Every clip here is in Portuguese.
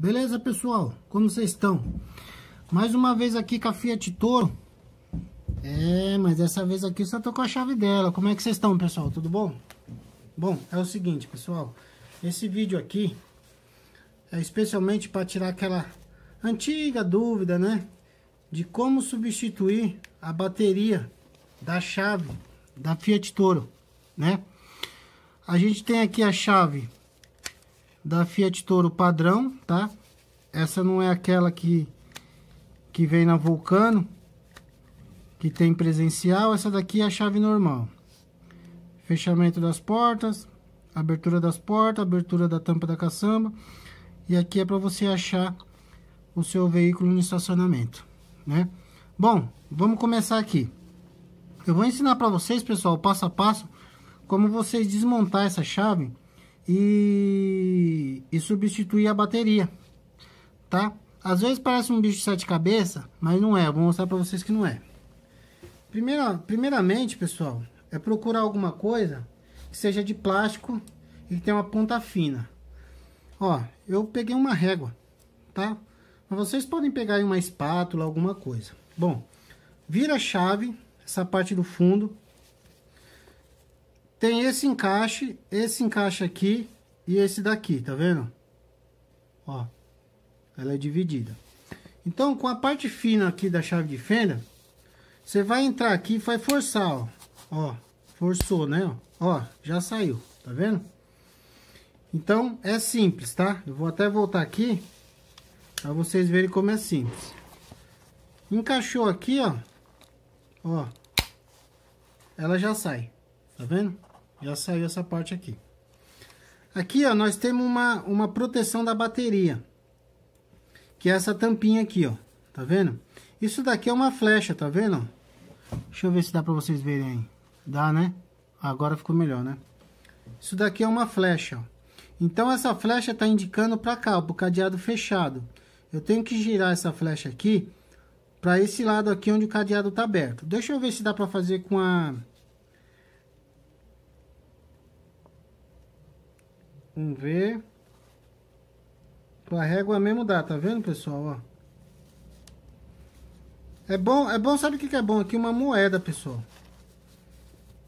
Beleza, pessoal? Como vocês estão? Mais uma vez aqui com a Fiat Toro. É, mas dessa vez aqui só tô com a chave dela. Como é que vocês estão, pessoal? Tudo bom? Bom, é o seguinte, pessoal. Esse vídeo aqui é especialmente para tirar aquela antiga dúvida, né? De como substituir a bateria da chave da Fiat Toro, né? A gente tem aqui a chave da Fiat Toro padrão, tá? Essa não é aquela que, que vem na Vulcano, que tem presencial. Essa daqui é a chave normal. Fechamento das portas, abertura das portas, abertura da tampa da caçamba. E aqui é para você achar o seu veículo no estacionamento, né? Bom, vamos começar aqui. Eu vou ensinar para vocês, pessoal, passo a passo, como vocês desmontar essa chave e, e substituir a bateria, tá? Às vezes parece um bicho de sete cabeças, mas não é. Eu vou mostrar para vocês que não é. Primeira, primeiramente, pessoal, é procurar alguma coisa que seja de plástico e que tenha uma ponta fina. Ó, eu peguei uma régua, tá? Mas vocês podem pegar uma espátula, alguma coisa. Bom, vira a chave, essa parte do fundo, tem esse encaixe, esse encaixe aqui e esse daqui, tá vendo? Ó, ela é dividida. Então, com a parte fina aqui da chave de fenda, você vai entrar aqui e vai forçar, ó. Ó, forçou, né? Ó, já saiu, tá vendo? Então, é simples, tá? Eu vou até voltar aqui para vocês verem como é simples. Encaixou aqui, ó. Ó. Ela já sai, tá vendo? Já saiu essa parte aqui. Aqui, ó, nós temos uma, uma proteção da bateria. Que é essa tampinha aqui, ó. Tá vendo? Isso daqui é uma flecha, tá vendo? Deixa eu ver se dá pra vocês verem aí. Dá, né? Agora ficou melhor, né? Isso daqui é uma flecha, ó. Então, essa flecha tá indicando pra cá, pro cadeado fechado. Eu tenho que girar essa flecha aqui pra esse lado aqui onde o cadeado tá aberto. Deixa eu ver se dá pra fazer com a... Vamos ver. Com a régua mesmo dá, tá vendo, pessoal? Ó. É bom, é bom, sabe o que, é bom aqui? Uma moeda, pessoal.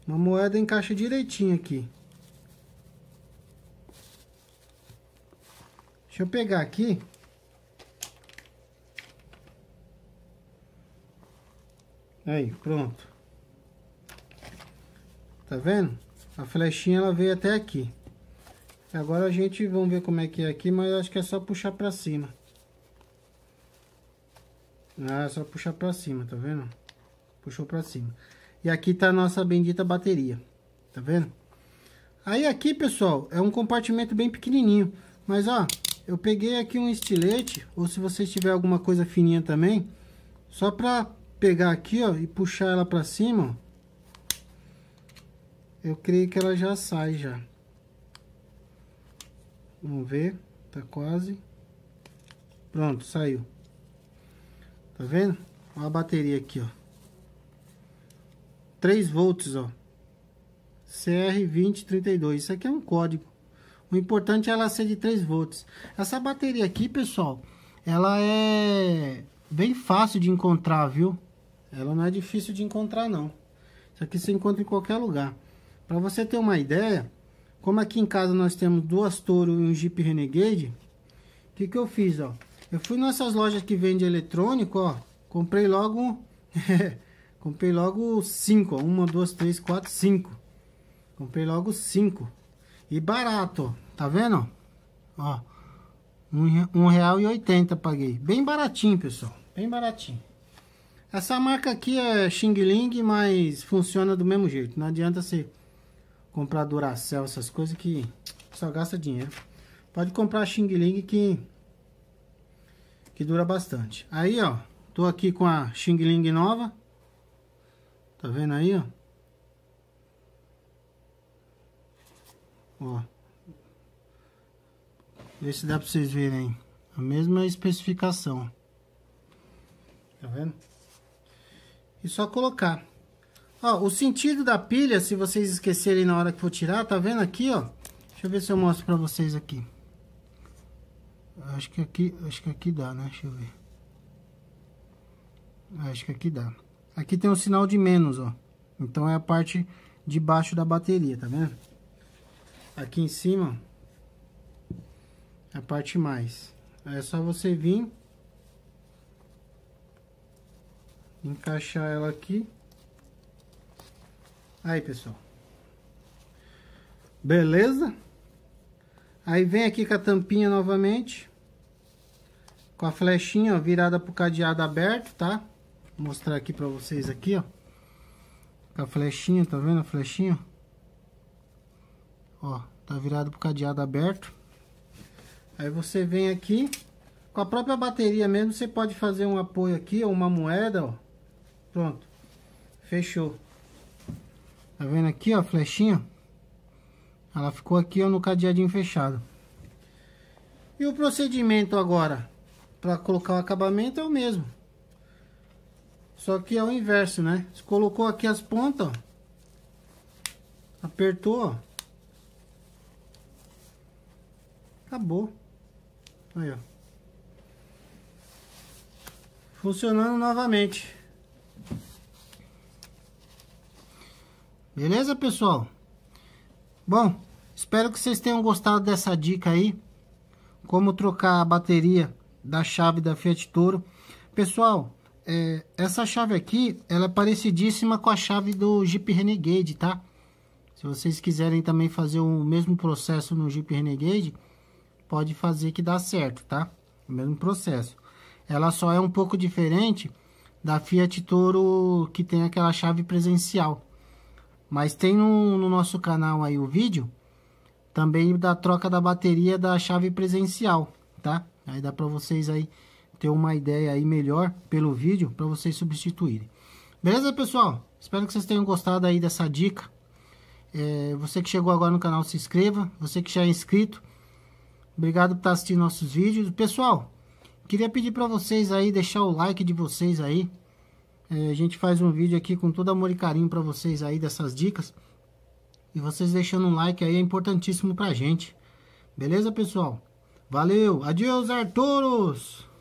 Uma moeda encaixa direitinho aqui. Deixa eu pegar aqui. Aí, pronto. Tá vendo? A flechinha ela veio até aqui. É, agora a gente, vamos ver como é que é aqui, mas acho que é só puxar pra cima. Ah, é só puxar pra cima, tá vendo? Puxou pra cima. E aqui tá a nossa bendita bateria, tá vendo? Aí aqui, pessoal, é um compartimento bem pequenininho. Mas, ó, eu peguei aqui um estilete, ou se você tiver alguma coisa fininha também, só pra pegar aqui, ó, e puxar ela pra cima, ó, eu creio que ela já sai já. Vamos ver, tá quase. Pronto, saiu. Tá vendo? Olha a bateria aqui, ó. 3 volts, ó. CR2032. Isso aqui é um código. O importante é ela ser de 3 volts. Essa bateria aqui, pessoal, ela é bem fácil de encontrar, viu? Ela não é difícil de encontrar, não. Isso aqui você encontra em qualquer lugar. Para você ter uma ideia, como aqui em casa nós temos duas Toro e um Jeep Renegade, o que, que eu fiz, ó? Eu fui nessas lojas que vende eletrônico, ó. Comprei logo... comprei logo cinco, ó. Uma, duas, três, quatro, cinco. Comprei logo cinco. E barato, Tá vendo, ó? Um, um real e oitenta paguei. Bem baratinho, pessoal. Bem baratinho. Essa marca aqui é Xing Ling, mas funciona do mesmo jeito. Não adianta ser... Você comprar Duracell, essas coisas que só gasta dinheiro. Pode comprar Xing Ling que, que dura bastante. Aí, ó, tô aqui com a Xing Ling nova. Tá vendo aí, ó? Ó. Vê se dá pra vocês verem a mesma especificação. Tá vendo? E só colocar. Ó, o sentido da pilha, se vocês esquecerem na hora que for tirar, tá vendo aqui, ó? Deixa eu ver se eu mostro pra vocês aqui. Acho que aqui, acho que aqui dá, né? Deixa eu ver. Acho que aqui dá. Aqui tem um sinal de menos, ó. Então é a parte de baixo da bateria, tá vendo? Aqui em cima, é a parte mais. É só você vir encaixar ela aqui Aí, pessoal. Beleza? Aí vem aqui com a tampinha novamente. Com a flechinha, ó, virada pro cadeado aberto, tá? Vou mostrar aqui pra vocês aqui, ó. Com a flechinha, tá vendo a flechinha? Ó, tá virado pro cadeado aberto. Aí você vem aqui, com a própria bateria mesmo, você pode fazer um apoio aqui, ou uma moeda, ó. Pronto. Fechou. Tá vendo aqui, ó, a flechinha? Ela ficou aqui, ó, no cadeadinho fechado. E o procedimento agora para colocar o acabamento é o mesmo. Só que é o inverso, né? Você colocou aqui as pontas, ó. Apertou, ó. Acabou. Aí, ó. Funcionando novamente. Beleza, pessoal? Bom, espero que vocês tenham gostado dessa dica aí. Como trocar a bateria da chave da Fiat Toro. Pessoal, é, essa chave aqui, ela é parecidíssima com a chave do Jeep Renegade, tá? Se vocês quiserem também fazer o mesmo processo no Jeep Renegade, pode fazer que dá certo, tá? O mesmo processo. Ela só é um pouco diferente da Fiat Toro que tem aquela chave presencial. Mas tem no, no nosso canal aí o vídeo também da troca da bateria da chave presencial, tá? Aí dá para vocês aí ter uma ideia aí melhor pelo vídeo para vocês substituírem. Beleza, pessoal? Espero que vocês tenham gostado aí dessa dica. É, você que chegou agora no canal, se inscreva. Você que já é inscrito, obrigado por estar assistindo nossos vídeos. Pessoal, queria pedir para vocês aí deixar o like de vocês aí. É, a gente faz um vídeo aqui com todo amor e carinho para vocês aí dessas dicas. E vocês deixando um like aí é importantíssimo pra gente. Beleza, pessoal? Valeu! adeus Arturos!